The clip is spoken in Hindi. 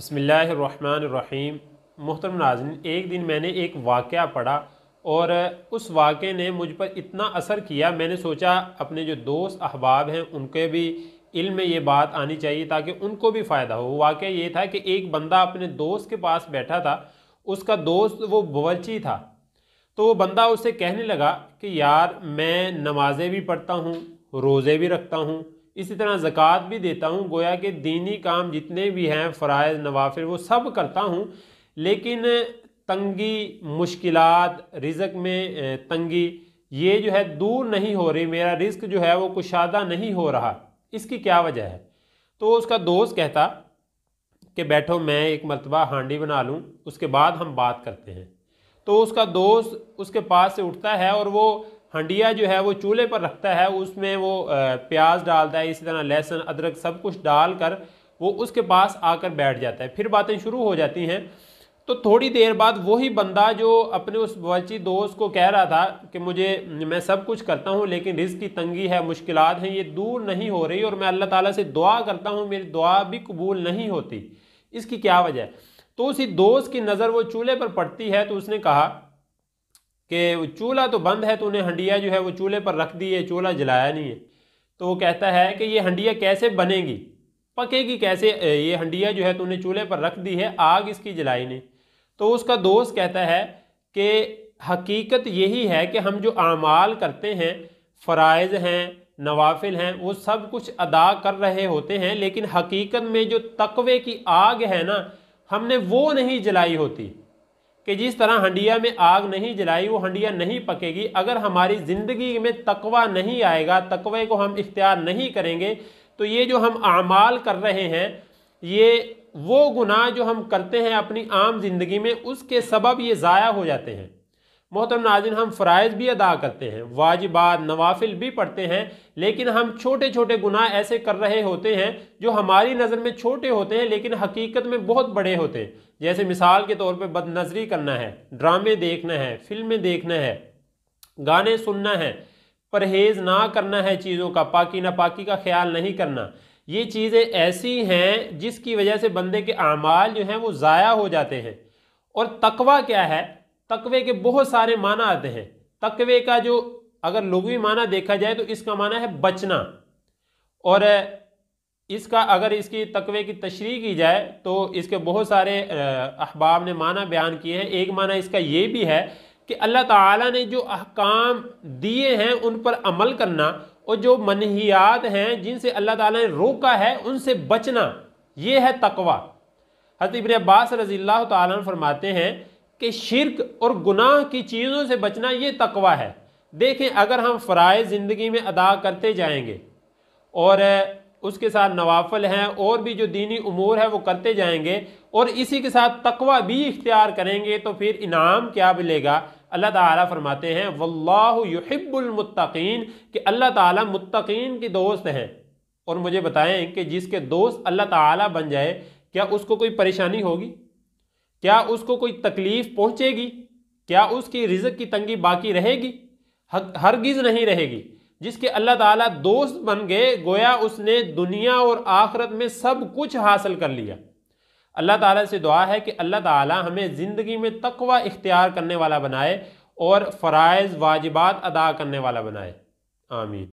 बसमीम मोहतरम नाजन एक दिन मैंने एक वाक़ पढ़ा और उस वाक़े ने मुझ पर इतना असर किया मैंने सोचा अपने जो दोस्त अहबाब हैं उनके भी इल में ये बात आनी चाहिए ताकि उनको भी फ़ायदा हो वाक़ ये था कि एक बंदा अपने दोस्त के पास बैठा था उसका दोस्त वो बवलची था तो वो बंदा उससे कहने लगा कि यार मैं नमाज़ें भी पढ़ता हूँ रोज़े भी रखता हूँ इसी तरह ज़क़़त भी देता हूँ गोया के दीनी काम जितने भी हैं फ़रज़ नवाफिर वो सब करता हूँ लेकिन तंगी मुश्किल रिज़क में तंगी ये जो है दूर नहीं हो रही मेरा रिस्क जो है वो कुशादा नहीं हो रहा इसकी क्या वजह है तो उसका दोस्त कहता कि बैठो मैं एक मरतबा हांडी बना लूँ उसके बाद हम बात करते हैं तो उसका दोस्त उसके पास से उठता है और वो हंडिया जो है वो चूल्हे पर रखता है उसमें वो प्याज डालता है इसी तरह लहसुन अदरक सब कुछ डाल कर वो उसके पास आकर बैठ जाता है फिर बातें शुरू हो जाती हैं तो थोड़ी देर बाद वही बंदा जो अपने उस बची दोस्त को कह रहा था कि मुझे मैं सब कुछ करता हूँ लेकिन रिज की तंगी है मुश्किल हैं ये दूर नहीं हो रही और मैं अल्लाह ताला से दुआ करता हूँ मेरी दुआ भी कबूल नहीं होती इसकी क्या वजह तो उसी दोस्त की नज़र वो चूल्हे पर पड़ती है तो उसने कहा कि चूल्हा तो बंद है तो उन्हें हंडिया जो है वो चूल्हे पर रख दी है चूल्हा जलाया नहीं है तो वो कहता है कि ये हंडिया कैसे बनेगी पकेगी कैसे ये हंडिया जो है तो उन्हें चूल्हे पर रख दी है आग इसकी जलाई नहीं तो उसका दोस्त कहता है कि हकीकत यही है कि हम जो आमाल करते हैं फ़रज़ हैं नवाफिल हैं वो सब कुछ अदा कर रहे होते हैं लेकिन हकीकत में जो तकवे की आग है ना हमने वो नहीं जलाई होती कि जिस तरह हंडिया में आग नहीं जलाई वो हंडिया नहीं पकेगी अगर हमारी ज़िंदगी में तकवा नहीं आएगा तकवे को हम इख्तियार नहीं करेंगे तो ये जो हम अमाल कर रहे हैं ये वो गुनाह जो हम करते हैं अपनी आम ज़िंदगी में उसके सबब ये ज़ाया हो जाते हैं मोहतरम नाजिन हम फ़रज़ भी अदा करते हैं वाजिबात नवाफिल भी पढ़ते हैं लेकिन हम छोटे छोटे गुनाह ऐसे कर रहे होते हैं जो हमारी नज़र में छोटे होते हैं लेकिन हकीकत में बहुत बड़े होते हैं जैसे मिसाल के तौर पर बदनजरी करना है ड्रामे देखना है फिल्में देखना है गाने सुनना है परहेज़ ना करना है चीज़ों का पाकि नापाकी का ख्याल नहीं करना ये चीज़ें ऐसी हैं जिसकी वजह से बंदे के अमाल जो हैं वो ज़ाया हो जाते हैं और तकवा क्या है तकवे के बहुत सारे माना आते हैं तकवे का जो अगर लघुवी माना देखा जाए तो इसका माना है बचना और इसका अगर इसकी तकवे की तशरी की जाए तो इसके बहुत सारे अहबाब ने माना बयान किए हैं एक माना इसका ये भी है कि अल्लाह ताला ने जो अहकाम दिए हैं उन पर अमल करना और जो मनहियात हैं जिनसे अल्लाह ताला ने रोका है उनसे बचना ये है तकवा हजरत इबन अब्बास रजील्ला तन फरमाते हैं कि शिरक और गुनाह की चीज़ों से बचना ये तकवा है देखें अगर हम फ़राय ज़िंदगी में अदा करते जाएंगे और उसके साथ नवाफल हैं और भी जो दीनी उमूर है वो करते जाएंगे और इसी के साथ तकवा भी इख्तियार करेंगे तो फिर इनाम क्या मिलेगा अल्लाह ताला फरमाते हैं वल्लाहब्बुलमतकीन कि अल्लाह ताला मुत्तकीन की दोस्त हैं और मुझे बताएं कि जिसके दोस्त अल्लाह ताला बन जाए क्या उसको कोई परेशानी होगी क्या उसको कोई तकलीफ पहुंचेगी क्या उसकी रिजक की तंगी बाकी रहेगी हरगिज़ नहीं रहेगी जिसके अल्लाह ताला दोस्त बन गए गोया उसने दुनिया और आखरत में सब कुछ हासिल कर लिया अल्लाह ताला से दुआ है कि अल्लाह ताला हमें ज़िंदगी में तकवा इख्तियार करने वाला बनाए और फ़रज़ वाजिबात अदा करने वाला बनाए आमीन